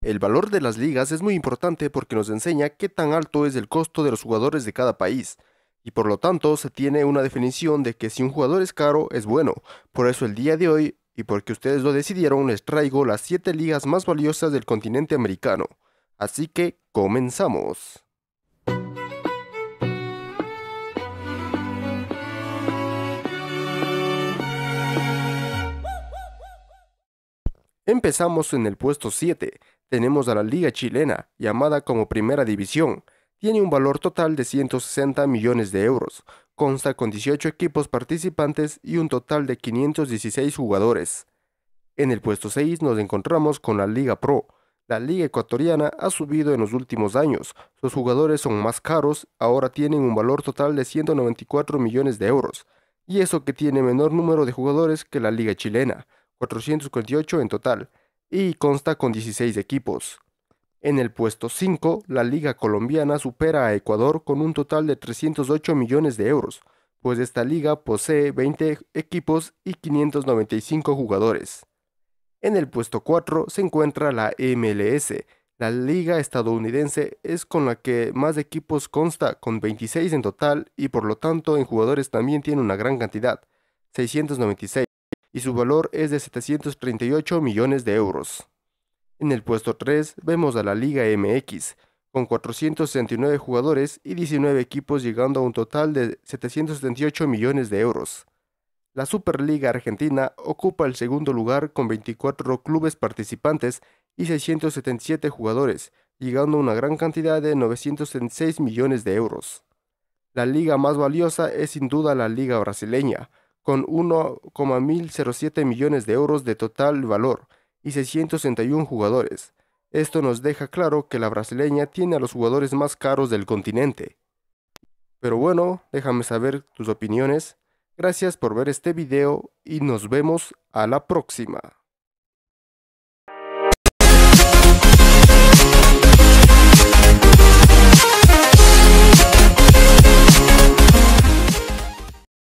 El valor de las ligas es muy importante porque nos enseña qué tan alto es el costo de los jugadores de cada país, y por lo tanto se tiene una definición de que si un jugador es caro es bueno. Por eso el día de hoy, y porque ustedes lo decidieron, les traigo las 7 ligas más valiosas del continente americano. Así que comenzamos. Empezamos en el puesto 7, tenemos a la Liga Chilena, llamada como Primera División. Tiene un valor total de 160 millones de euros. Consta con 18 equipos participantes y un total de 516 jugadores. En el puesto 6 nos encontramos con la Liga Pro. La liga ecuatoriana ha subido en los últimos años. Sus jugadores son más caros, ahora tienen un valor total de 194 millones de euros. Y eso que tiene menor número de jugadores que la liga chilena, 448 en total y consta con 16 equipos. En el puesto 5, la Liga Colombiana supera a Ecuador con un total de 308 millones de euros, pues esta liga posee 20 equipos y 595 jugadores. En el puesto 4 se encuentra la MLS, la liga estadounidense es con la que más equipos consta, con 26 en total y por lo tanto en jugadores también tiene una gran cantidad, 696 y su valor es de 738 millones de euros. En el puesto 3 vemos a la Liga MX, con 469 jugadores y 19 equipos llegando a un total de 778 millones de euros. La Superliga Argentina ocupa el segundo lugar con 24 clubes participantes y 677 jugadores, llegando a una gran cantidad de 906 millones de euros. La liga más valiosa es sin duda la liga brasileña, con 1,007 millones de euros de total valor y 661 jugadores. Esto nos deja claro que la brasileña tiene a los jugadores más caros del continente. Pero bueno, déjame saber tus opiniones. Gracias por ver este video y nos vemos a la próxima.